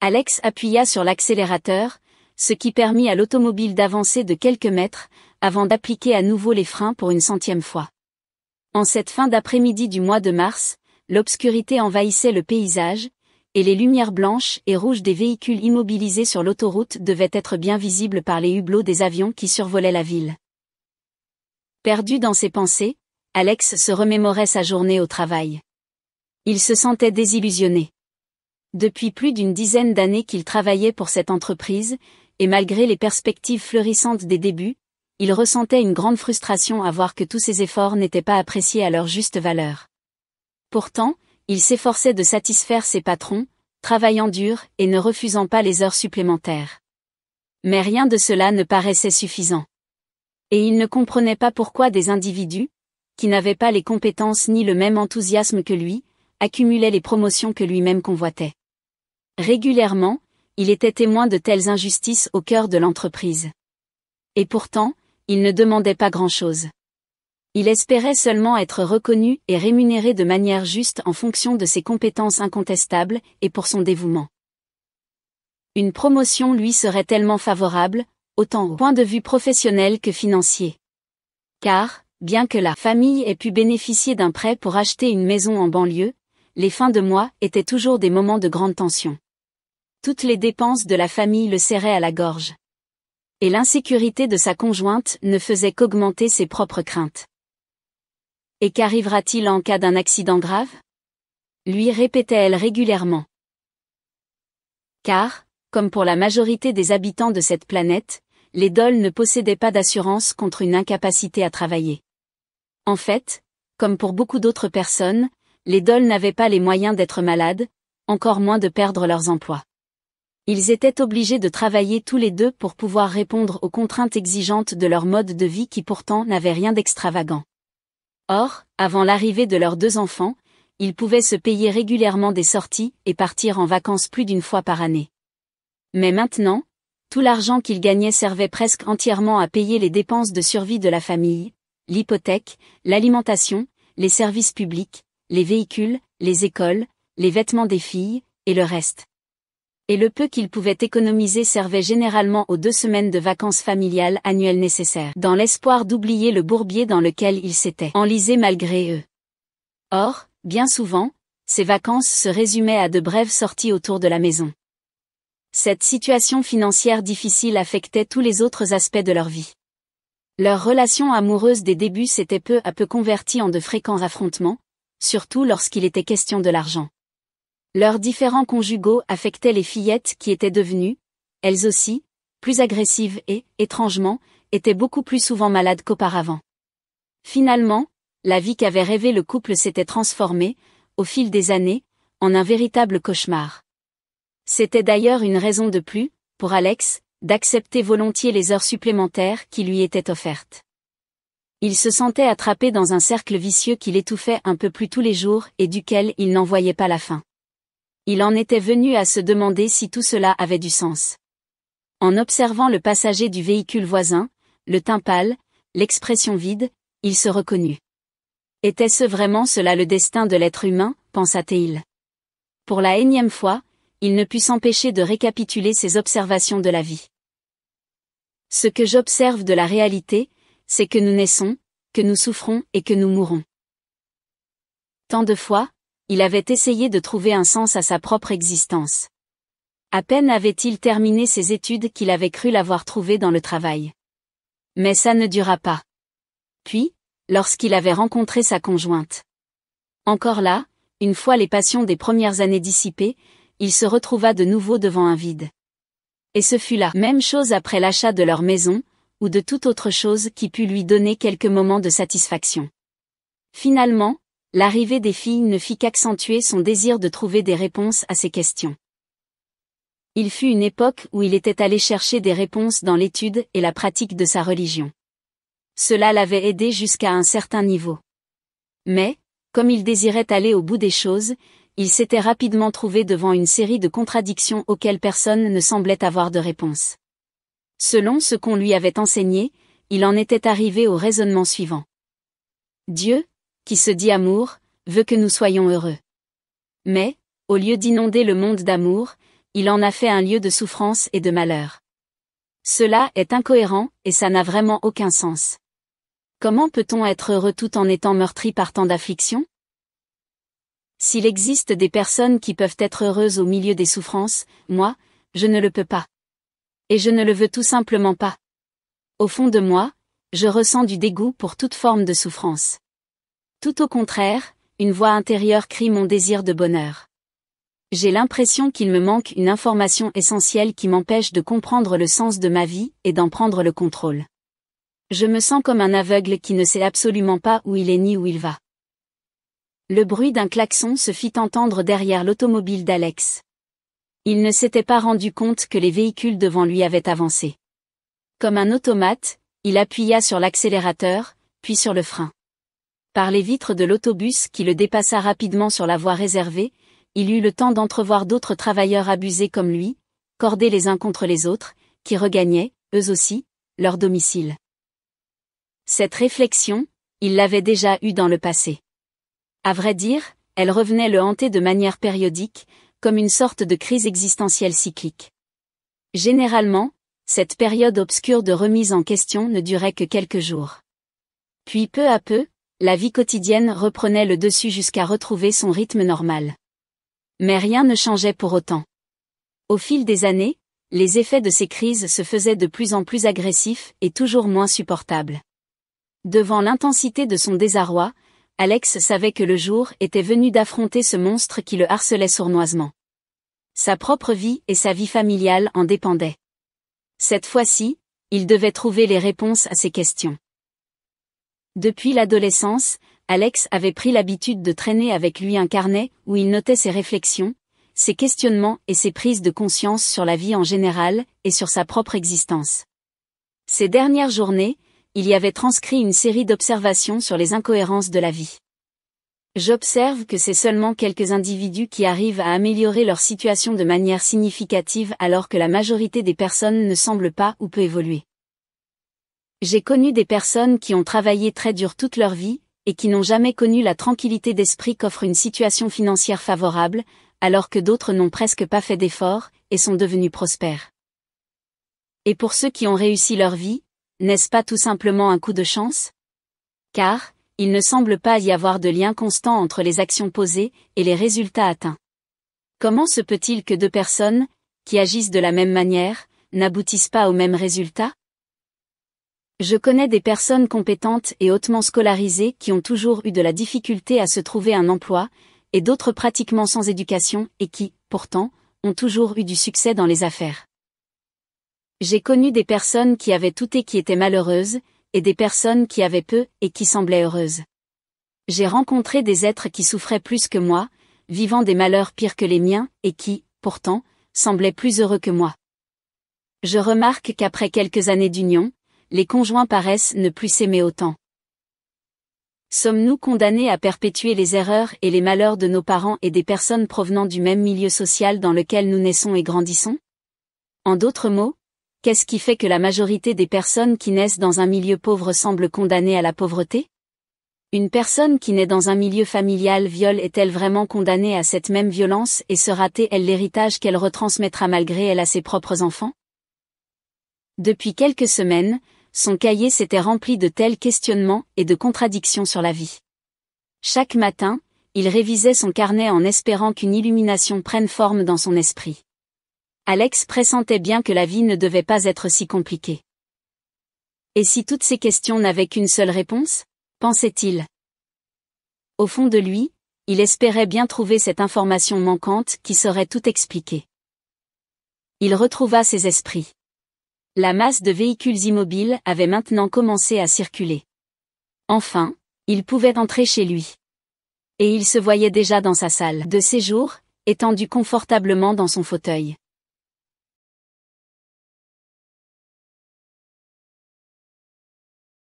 Alex appuya sur l'accélérateur, ce qui permit à l'automobile d'avancer de quelques mètres, avant d'appliquer à nouveau les freins pour une centième fois. En cette fin d'après-midi du mois de mars, l'obscurité envahissait le paysage, et les lumières blanches et rouges des véhicules immobilisés sur l'autoroute devaient être bien visibles par les hublots des avions qui survolaient la ville. Perdu dans ses pensées, Alex se remémorait sa journée au travail. Il se sentait désillusionné. Depuis plus d'une dizaine d'années qu'il travaillait pour cette entreprise, et malgré les perspectives fleurissantes des débuts, il ressentait une grande frustration à voir que tous ses efforts n'étaient pas appréciés à leur juste valeur. Pourtant, il s'efforçait de satisfaire ses patrons, travaillant dur et ne refusant pas les heures supplémentaires. Mais rien de cela ne paraissait suffisant. Et il ne comprenait pas pourquoi des individus, qui n'avaient pas les compétences ni le même enthousiasme que lui, accumulaient les promotions que lui-même convoitait. Régulièrement, il était témoin de telles injustices au cœur de l'entreprise. Et pourtant, il ne demandait pas grand-chose. Il espérait seulement être reconnu et rémunéré de manière juste en fonction de ses compétences incontestables et pour son dévouement. Une promotion lui serait tellement favorable, autant au point de vue professionnel que financier. Car, bien que la famille ait pu bénéficier d'un prêt pour acheter une maison en banlieue, les fins de mois étaient toujours des moments de grande tension toutes les dépenses de la famille le serraient à la gorge. Et l'insécurité de sa conjointe ne faisait qu'augmenter ses propres craintes. Et qu'arrivera-t-il en cas d'un accident grave lui répétait-elle régulièrement. Car, comme pour la majorité des habitants de cette planète, les Dolls ne possédaient pas d'assurance contre une incapacité à travailler. En fait, comme pour beaucoup d'autres personnes, les Dolls n'avaient pas les moyens d'être malades, encore moins de perdre leurs emplois. Ils étaient obligés de travailler tous les deux pour pouvoir répondre aux contraintes exigeantes de leur mode de vie qui pourtant n'avait rien d'extravagant. Or, avant l'arrivée de leurs deux enfants, ils pouvaient se payer régulièrement des sorties et partir en vacances plus d'une fois par année. Mais maintenant, tout l'argent qu'ils gagnaient servait presque entièrement à payer les dépenses de survie de la famille, l'hypothèque, l'alimentation, les services publics, les véhicules, les écoles, les vêtements des filles, et le reste et le peu qu'ils pouvaient économiser servait généralement aux deux semaines de vacances familiales annuelles nécessaires, dans l'espoir d'oublier le bourbier dans lequel ils s'étaient enlisés malgré eux. Or, bien souvent, ces vacances se résumaient à de brèves sorties autour de la maison. Cette situation financière difficile affectait tous les autres aspects de leur vie. Leur relation amoureuse des débuts s'était peu à peu convertie en de fréquents affrontements, surtout lorsqu'il était question de l'argent. Leurs différents conjugaux affectaient les fillettes qui étaient devenues, elles aussi, plus agressives et, étrangement, étaient beaucoup plus souvent malades qu'auparavant. Finalement, la vie qu'avait rêvé le couple s'était transformée, au fil des années, en un véritable cauchemar. C'était d'ailleurs une raison de plus, pour Alex, d'accepter volontiers les heures supplémentaires qui lui étaient offertes. Il se sentait attrapé dans un cercle vicieux qui l'étouffait un peu plus tous les jours et duquel il n'en voyait pas la fin il en était venu à se demander si tout cela avait du sens. En observant le passager du véhicule voisin, le teint pâle, l'expression vide, il se reconnut. Était-ce vraiment cela le destin de l'être humain, pensa-t-il. Pour la énième fois, il ne put s'empêcher de récapituler ses observations de la vie. Ce que j'observe de la réalité, c'est que nous naissons, que nous souffrons et que nous mourons. Tant de fois, il avait essayé de trouver un sens à sa propre existence. À peine avait-il terminé ses études qu'il avait cru l'avoir trouvé dans le travail. Mais ça ne dura pas. Puis, lorsqu'il avait rencontré sa conjointe. Encore là, une fois les passions des premières années dissipées, il se retrouva de nouveau devant un vide. Et ce fut la même chose après l'achat de leur maison, ou de toute autre chose qui put lui donner quelques moments de satisfaction. Finalement, L'arrivée des filles ne fit qu'accentuer son désir de trouver des réponses à ces questions. Il fut une époque où il était allé chercher des réponses dans l'étude et la pratique de sa religion. Cela l'avait aidé jusqu'à un certain niveau. Mais, comme il désirait aller au bout des choses, il s'était rapidement trouvé devant une série de contradictions auxquelles personne ne semblait avoir de réponse. Selon ce qu'on lui avait enseigné, il en était arrivé au raisonnement suivant. Dieu, qui se dit amour, veut que nous soyons heureux. Mais, au lieu d'inonder le monde d'amour, il en a fait un lieu de souffrance et de malheur. Cela est incohérent, et ça n'a vraiment aucun sens. Comment peut-on être heureux tout en étant meurtri par tant d'afflictions S'il existe des personnes qui peuvent être heureuses au milieu des souffrances, moi, je ne le peux pas. Et je ne le veux tout simplement pas. Au fond de moi, je ressens du dégoût pour toute forme de souffrance. Tout au contraire, une voix intérieure crie mon désir de bonheur. J'ai l'impression qu'il me manque une information essentielle qui m'empêche de comprendre le sens de ma vie et d'en prendre le contrôle. Je me sens comme un aveugle qui ne sait absolument pas où il est ni où il va. Le bruit d'un klaxon se fit entendre derrière l'automobile d'Alex. Il ne s'était pas rendu compte que les véhicules devant lui avaient avancé. Comme un automate, il appuya sur l'accélérateur, puis sur le frein. Par les vitres de l'autobus qui le dépassa rapidement sur la voie réservée, il eut le temps d'entrevoir d'autres travailleurs abusés comme lui, cordés les uns contre les autres, qui regagnaient, eux aussi, leur domicile. Cette réflexion, il l'avait déjà eue dans le passé. À vrai dire, elle revenait le hanter de manière périodique, comme une sorte de crise existentielle cyclique. Généralement, cette période obscure de remise en question ne durait que quelques jours. Puis peu à peu, la vie quotidienne reprenait le dessus jusqu'à retrouver son rythme normal. Mais rien ne changeait pour autant. Au fil des années, les effets de ces crises se faisaient de plus en plus agressifs et toujours moins supportables. Devant l'intensité de son désarroi, Alex savait que le jour était venu d'affronter ce monstre qui le harcelait sournoisement. Sa propre vie et sa vie familiale en dépendaient. Cette fois-ci, il devait trouver les réponses à ses questions. Depuis l'adolescence, Alex avait pris l'habitude de traîner avec lui un carnet où il notait ses réflexions, ses questionnements et ses prises de conscience sur la vie en général et sur sa propre existence. Ces dernières journées, il y avait transcrit une série d'observations sur les incohérences de la vie. J'observe que c'est seulement quelques individus qui arrivent à améliorer leur situation de manière significative alors que la majorité des personnes ne semble pas ou peut évoluer. J'ai connu des personnes qui ont travaillé très dur toute leur vie, et qui n'ont jamais connu la tranquillité d'esprit qu'offre une situation financière favorable, alors que d'autres n'ont presque pas fait d'efforts, et sont devenus prospères. Et pour ceux qui ont réussi leur vie, n'est-ce pas tout simplement un coup de chance Car, il ne semble pas y avoir de lien constant entre les actions posées et les résultats atteints. Comment se peut-il que deux personnes, qui agissent de la même manière, n'aboutissent pas au même résultat je connais des personnes compétentes et hautement scolarisées qui ont toujours eu de la difficulté à se trouver un emploi, et d'autres pratiquement sans éducation, et qui, pourtant, ont toujours eu du succès dans les affaires. J'ai connu des personnes qui avaient tout et qui étaient malheureuses, et des personnes qui avaient peu et qui semblaient heureuses. J'ai rencontré des êtres qui souffraient plus que moi, vivant des malheurs pires que les miens, et qui, pourtant, semblaient plus heureux que moi. Je remarque qu'après quelques années d'union, les conjoints paraissent ne plus s'aimer autant. Sommes-nous condamnés à perpétuer les erreurs et les malheurs de nos parents et des personnes provenant du même milieu social dans lequel nous naissons et grandissons En d'autres mots, qu'est-ce qui fait que la majorité des personnes qui naissent dans un milieu pauvre semblent condamnées à la pauvreté Une personne qui naît dans un milieu familial viol est-elle vraiment condamnée à cette même violence et sera t-elle l'héritage qu'elle retransmettra malgré elle à ses propres enfants Depuis quelques semaines, son cahier s'était rempli de tels questionnements et de contradictions sur la vie. Chaque matin, il révisait son carnet en espérant qu'une illumination prenne forme dans son esprit. Alex pressentait bien que la vie ne devait pas être si compliquée. Et si toutes ces questions n'avaient qu'une seule réponse pensait-il. Au fond de lui, il espérait bien trouver cette information manquante qui saurait tout expliquer. Il retrouva ses esprits la masse de véhicules immobiles avait maintenant commencé à circuler. Enfin, il pouvait entrer chez lui. Et il se voyait déjà dans sa salle de séjour, étendu confortablement dans son fauteuil.